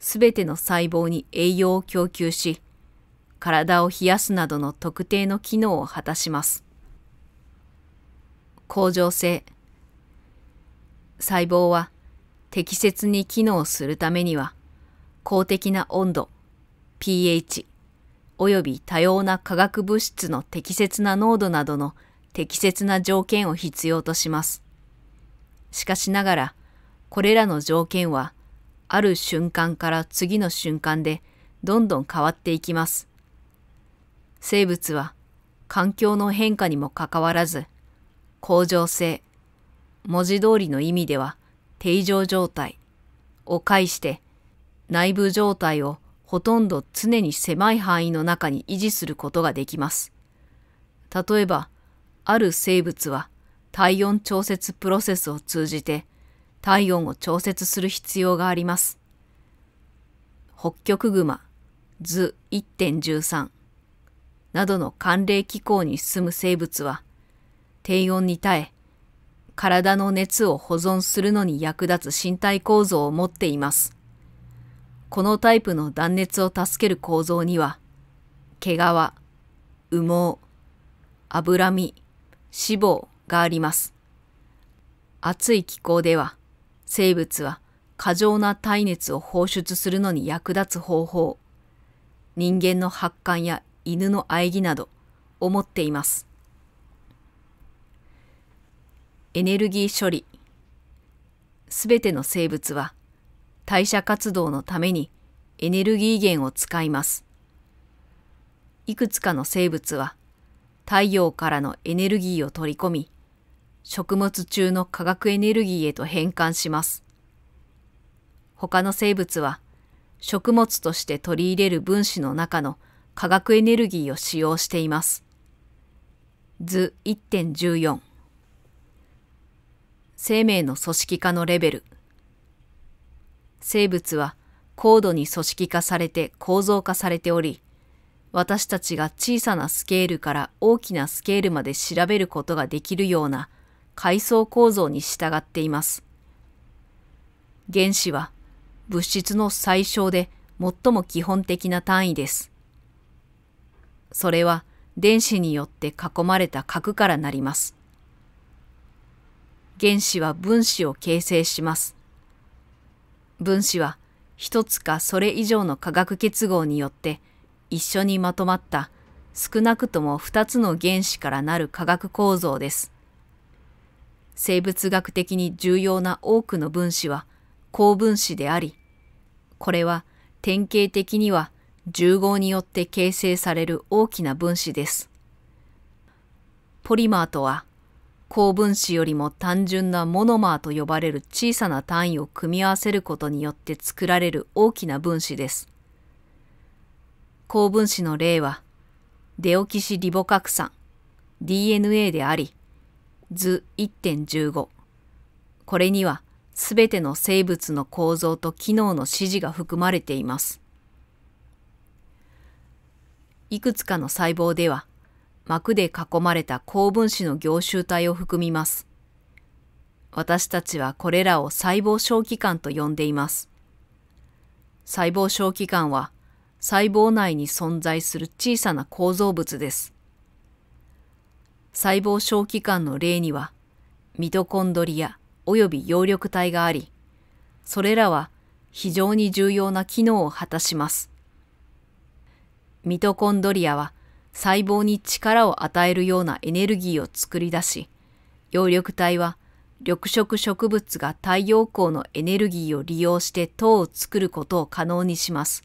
すべての細胞に栄養を供給し、体を冷やすなどの特定の機能を果たします。恒常性。細胞は適切に機能するためには、公的な温度、pH、および多様な化学物質の適切な濃度などの適切な条件を必要とします。しかしながら、これらの条件は、ある瞬間から次の瞬間でどんどん変わっていきます。生物は環境の変化にもかかわらず、恒常性、文字通りの意味では定常状態を介して内部状態をほとんど常に狭い範囲の中に維持することができます。例えば、ある生物は体温調節プロセスを通じて体温を調節する必要があります。北極熊、図1.13などの寒冷気候に住む生物は低温に耐え、体の熱を保存するのに役立つ身体構造を持っています。このタイプの断熱を助ける構造には、毛皮、羽毛、脂身、脂肪があります。暑い気候では、生物は過剰な耐熱を放出するのに役立つ方法、人間の発汗や犬の喘ぎなど、を持っています。エネルギー処理すべての生物は代謝活動のためにエネルギー源を使います。いくつかの生物は太陽からのエネルギーを取り込み、食物中の化学エネルギーへと変換します。他の生物は食物として取り入れる分子の中の化学エネルギーを使用しています。図1.14生命の組織化のレベル生物は高度に組織化されて構造化されており、私たちが小さなスケールから大きなスケールまで調べることができるような階層構造に従っています。原子は物質の最小で最も基本的な単位です。それは電子によって囲まれた核からなります。原子は分子を形成します。分子は一つかそれ以上の化学結合によって一緒にまとまった少なくとも二つの原子からなる化学構造です。生物学的に重要な多くの分子は高分子であり、これは典型的には重合によって形成される大きな分子です。ポリマーとは高分子よりも単純なモノマーと呼ばれる小さな単位を組み合わせることによって作られる大きな分子です。高分子の例は、デオキシリボ核酸 DNA であり、図1.15。これには、すべての生物の構造と機能の指示が含まれています。いくつかの細胞では、幕で囲まれた高分子の凝集体を含みます。私たちはこれらを細胞小器官と呼んでいます。細胞小器官は細胞内に存在する小さな構造物です。細胞小器官の例には、ミトコンドリア及び葉緑体があり、それらは非常に重要な機能を果たします。ミトコンドリアは細胞に力を与えるようなエネルギーを作り出し、葉緑体は緑色植物が太陽光のエネルギーを利用して糖を作ることを可能にします。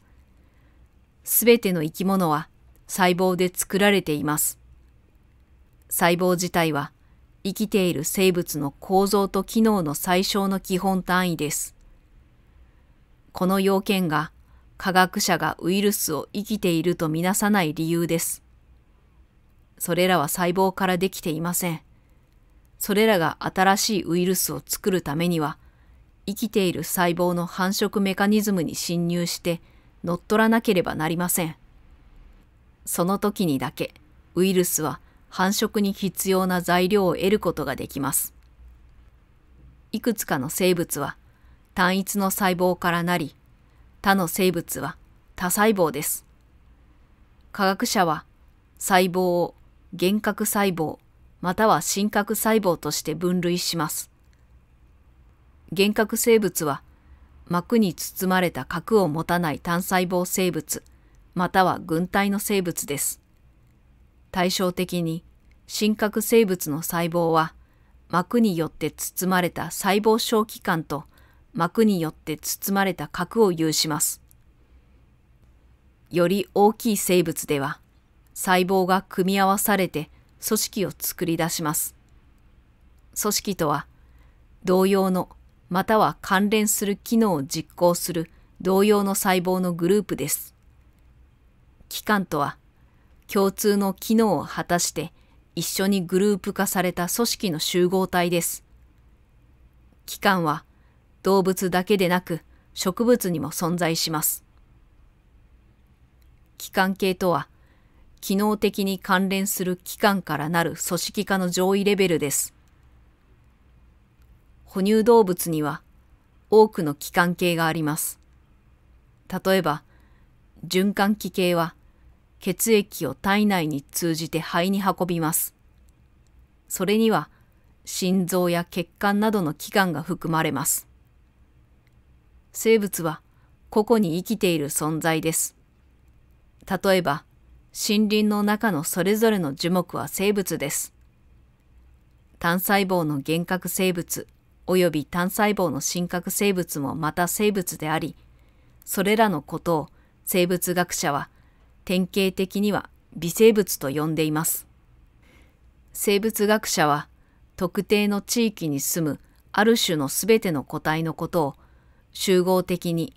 すべての生き物は細胞で作られています。細胞自体は生きている生物の構造と機能の最小の基本単位です。この要件が科学者がウイルスを生きているとみなさない理由です。それらは細胞からできていません。それらが新しいウイルスを作るためには、生きている細胞の繁殖メカニズムに侵入して乗っ取らなければなりません。その時にだけウイルスは繁殖に必要な材料を得ることができます。いくつかの生物は単一の細胞からなり、他の生物は多細胞です。科学者は細胞を幻覚細胞または真核細胞として分類します。幻覚生物は膜に包まれた核を持たない単細胞生物または群体の生物です。対照的に真核生物の細胞は膜によって包まれた細胞小器官と膜によって包まれた核を有します。より大きい生物では細胞が組み合わされて組織を作り出します。組織とは、同様のまたは関連する機能を実行する同様の細胞のグループです。器官とは、共通の機能を果たして一緒にグループ化された組織の集合体です。器官は動物だけでなく植物にも存在します。器官系とは機能的に関連する機関からなる組織化の上位レベルです。哺乳動物には多くの機関系があります。例えば、循環器系は血液を体内に通じて肺に運びます。それには心臓や血管などの器官が含まれます。生物は個々に生きている存在です。例えば、森林の中のそれぞれの樹木は生物です。単細胞の原核生物および単細胞の真核生物もまた生物であり、それらのことを生物学者は典型的には微生物と呼んでいます。生物学者は特定の地域に住むある種のすべての個体のことを集合的に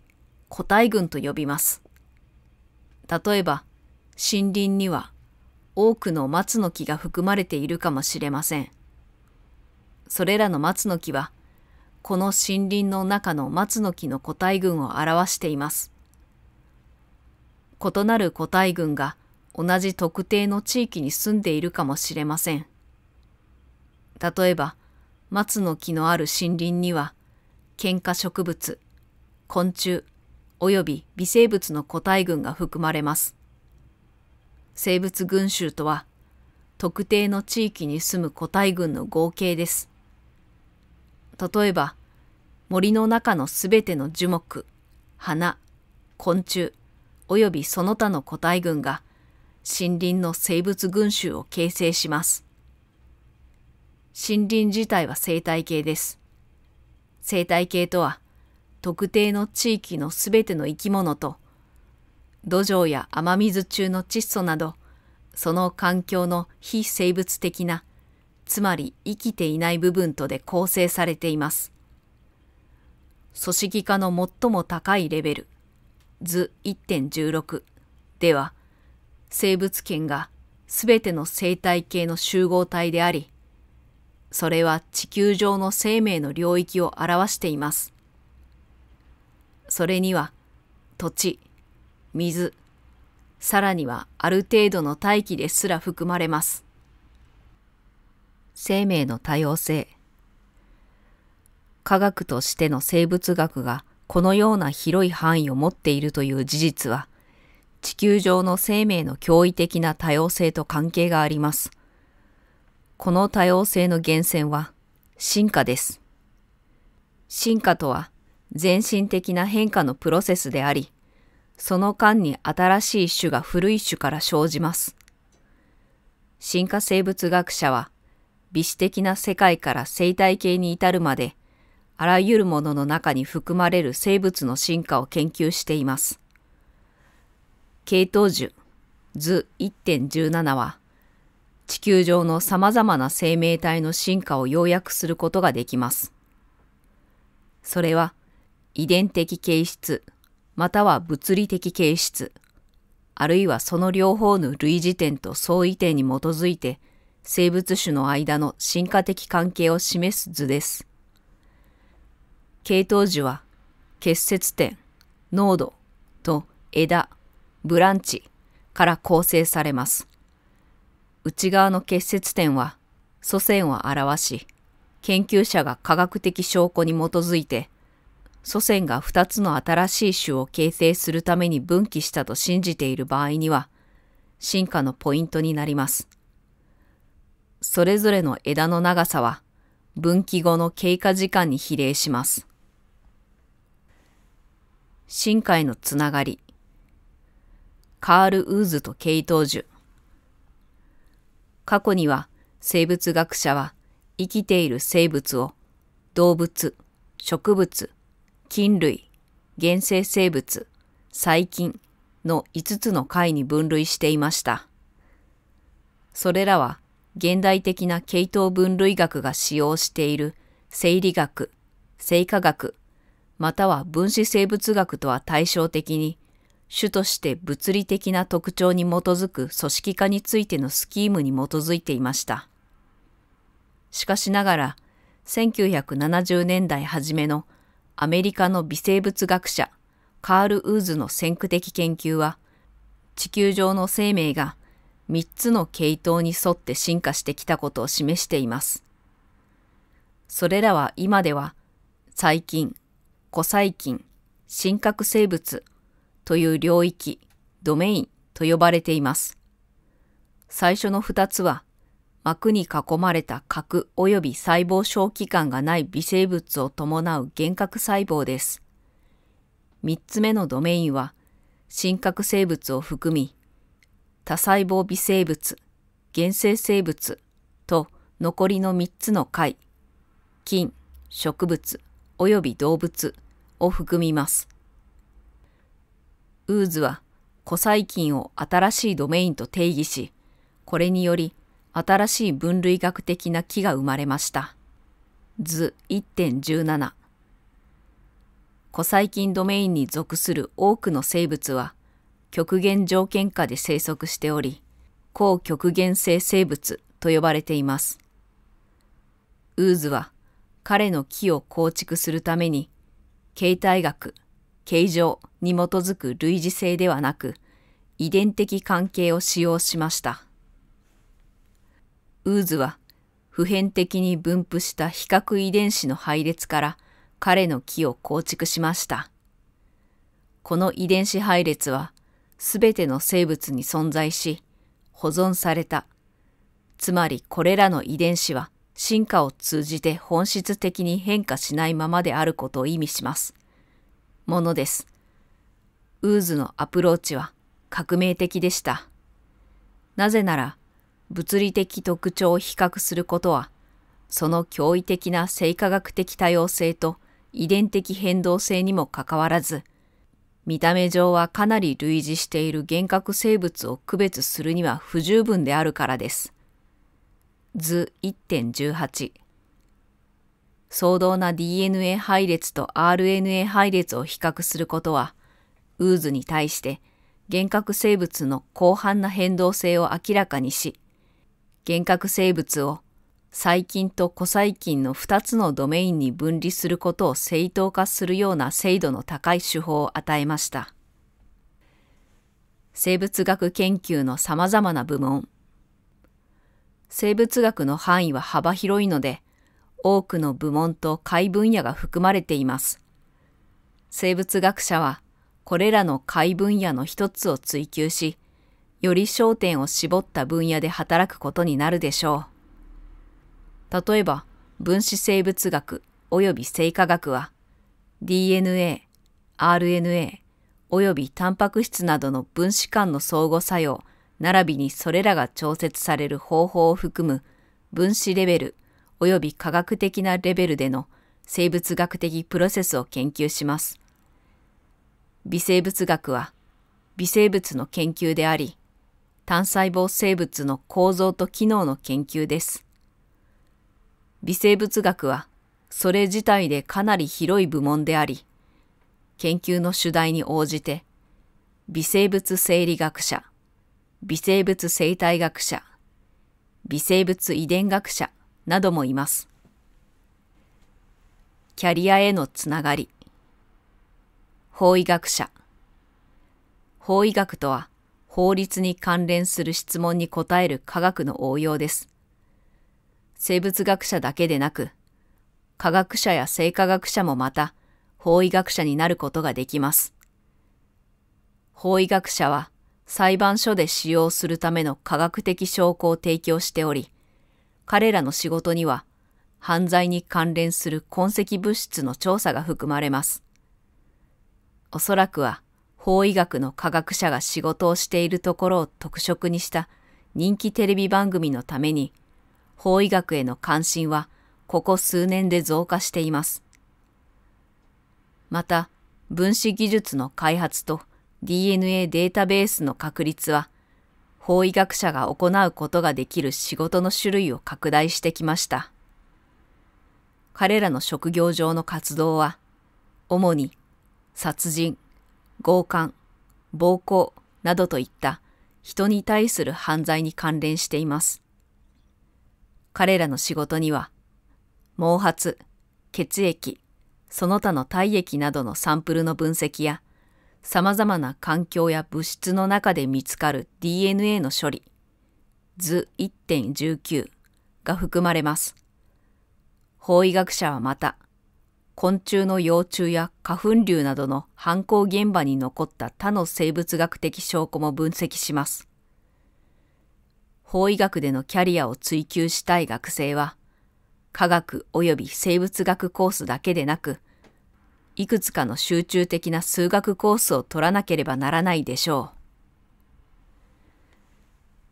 個体群と呼びます。例えば、森林には多くの松の木が含まれているかもしれません。それらの松の木は、この森林の中の松の木の個体群を表しています。異なる個体群が同じ特定の地域に住んでいるかもしれません。例えば、松の木のある森林には、喧嘩植物、昆虫、および微生物の個体群が含まれます。生物群衆とは、特定の地域に住む個体群の合計です。例えば、森の中のすべての樹木、花、昆虫、およびその他の個体群が森林の生物群衆を形成します。森林自体は生態系です。生態系とは、特定の地域のすべての生き物と土壌や雨水中の窒素など、その環境の非生物的な、つまり生きていない部分とで構成されています。組織化の最も高いレベル、図1.16では、生物圏がすべての生態系の集合体であり、それは地球上の生命の領域を表しています。それには、土地、水、さらにはある程度の大気ですら含まれます。生命の多様性。科学としての生物学がこのような広い範囲を持っているという事実は、地球上の生命の驚異的な多様性と関係があります。この多様性の源泉は進化です。進化とは全身的な変化のプロセスであり、その間に新しい種が古い種から生じます。進化生物学者は、微子的な世界から生態系に至るまで、あらゆるものの中に含まれる生物の進化を研究しています。系統樹図1.17は、地球上の様々な生命体の進化を要約することができます。それは、遺伝的形質または物理的形質、あるいはその両方の類似点と相違点に基づいて、生物種の間の進化的関係を示す図です。系統樹は、結節点、濃度と枝、ブランチから構成されます。内側の結節点は、祖先を表し、研究者が科学的証拠に基づいて、祖先が二つの新しい種を形成するために分岐したと信じている場合には、進化のポイントになります。それぞれの枝の長さは、分岐後の経過時間に比例します。進化へのつながり。カール・ウーズとケイトジ樹。過去には生物学者は生きている生物を動物、植物、菌類、原生生物、細菌の5つの解に分類していました。それらは現代的な系統分類学が使用している生理学、生化学、または分子生物学とは対照的に、種として物理的な特徴に基づく組織化についてのスキームに基づいていました。しかしながら、1970年代初めのアメリカの微生物学者カール・ウーズの先駆的研究は、地球上の生命が3つの系統に沿って進化してきたことを示しています。それらは今では、細菌、古細菌、真核生物という領域、ドメインと呼ばれています。最初の2つは膜に囲まれた核及び細胞小器官がない微生物を伴う幻覚細胞です。三つ目のドメインは、真核生物を含み、多細胞微生物、原生生物と残りの三つの貝、菌、植物及び動物を含みます。ウーズは、古細菌を新しいドメインと定義し、これにより、新しい分類学的な木が生まれました。図1.17古細菌ドメインに属する多くの生物は極限条件下で生息しており、高極限性生物と呼ばれています。ウーズは彼の木を構築するために、形態学、形状に基づく類似性ではなく、遺伝的関係を使用しました。ウーズは普遍的に分布した比較遺伝子の配列から彼の木を構築しました。この遺伝子配列は全ての生物に存在し保存された。つまりこれらの遺伝子は進化を通じて本質的に変化しないままであることを意味します。ものです。ウーズのアプローチは革命的でした。なぜなら、物理的特徴を比較することは、その驚異的な生化学的多様性と遺伝的変動性にもかかわらず、見た目上はかなり類似している幻覚生物を区別するには不十分であるからです。図1.18相当な DNA 配列と RNA 配列を比較することは、ウーズに対して幻覚生物の広範な変動性を明らかにし、原核生物を細菌と古細菌の2つのドメインに分離することを正当化するような精度の高い手法を与えました。生物学研究の様々な部門。生物学の範囲は幅広いので、多くの部門と解分野が含まれています。生物学者は、これらの解分野の一つを追求し、より焦点を絞った分野で働くことになるでしょう。例えば、分子生物学及び生化学は、DNA、RNA 及びタンパク質などの分子間の相互作用、並びにそれらが調節される方法を含む分子レベル及び科学的なレベルでの生物学的プロセスを研究します。微生物学は微生物の研究であり、単細胞生物の構造と機能の研究です。微生物学はそれ自体でかなり広い部門であり、研究の主題に応じて、微生物生理学者、微生物生態学者、微生物遺伝学者などもいます。キャリアへのつながり、法医学者。法医学とは、法律に関連する質問に答える科学の応用です。生物学者だけでなく、科学者や生化学者もまた、法医学者になることができます。法医学者は、裁判所で使用するための科学的証拠を提供しており、彼らの仕事には、犯罪に関連する痕跡物質の調査が含まれます。おそらくは、法医学の科学者が仕事をしているところを特色にした人気テレビ番組のために、法医学への関心はここ数年で増加しています。また、分子技術の開発と DNA データベースの確立は、法医学者が行うことができる仕事の種類を拡大してきました。彼らの職業上の活動は、主に殺人、強姦、暴行などといった人に対する犯罪に関連しています。彼らの仕事には、毛髪、血液、その他の体液などのサンプルの分析や、様々な環境や物質の中で見つかる DNA の処理、図1.19が含まれます。法医学者はまた、昆虫の幼虫や花粉流などの犯行現場に残った他の生物学的証拠も分析します。法医学でのキャリアを追求したい学生は、科学及び生物学コースだけでなく、いくつかの集中的な数学コースを取らなければならないでしょう。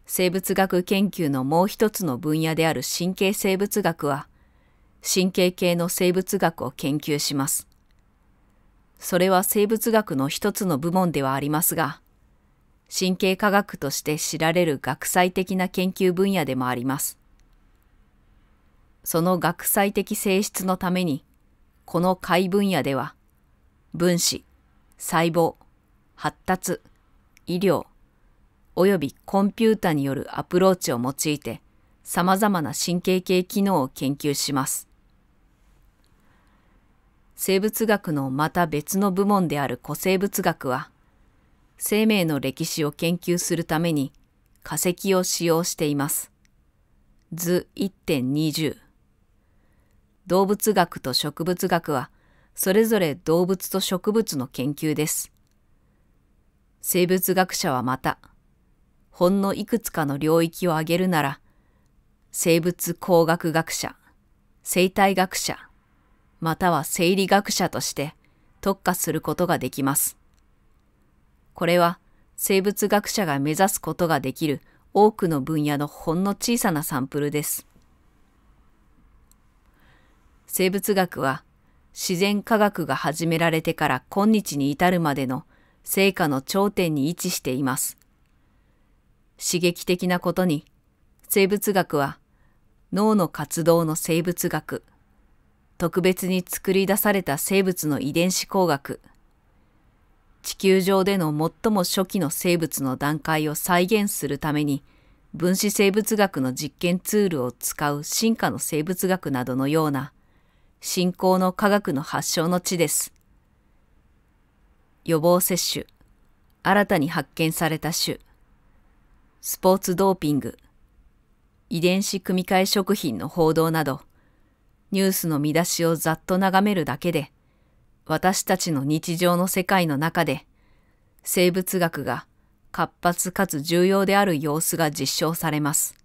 生物学研究のもう一つの分野である神経生物学は、神経系の生物学を研究します。それは生物学の一つの部門ではありますが、神経科学として知られる学際的な研究分野でもあります。その学際的性質のために、この解分野では、分子、細胞、発達、医療、およびコンピュータによるアプローチを用いて、様々な神経系機能を研究します。生物学のまた別の部門である古生物学は、生命の歴史を研究するために化石を使用しています。図1.20動物学と植物学は、それぞれ動物と植物の研究です。生物学者はまた、ほんのいくつかの領域を挙げるなら、生物工学学者、生態学者、または生理学者として特化することができます。これは生物学者が目指すことができる多くの分野のほんの小さなサンプルです。生物学は自然科学が始められてから今日に至るまでの成果の頂点に位置しています。刺激的なことに生物学は脳の活動の生物学、特別に作り出された生物の遺伝子工学地球上での最も初期の生物の段階を再現するために分子生物学の実験ツールを使う進化の生物学などのような信仰の科学の発祥の地です。予防接種、新たに発見された種、スポーツドーピング、遺伝子組み換え食品の報道など、ニュースの見出しをざっと眺めるだけで、私たちの日常の世界の中で、生物学が活発かつ重要である様子が実証されます。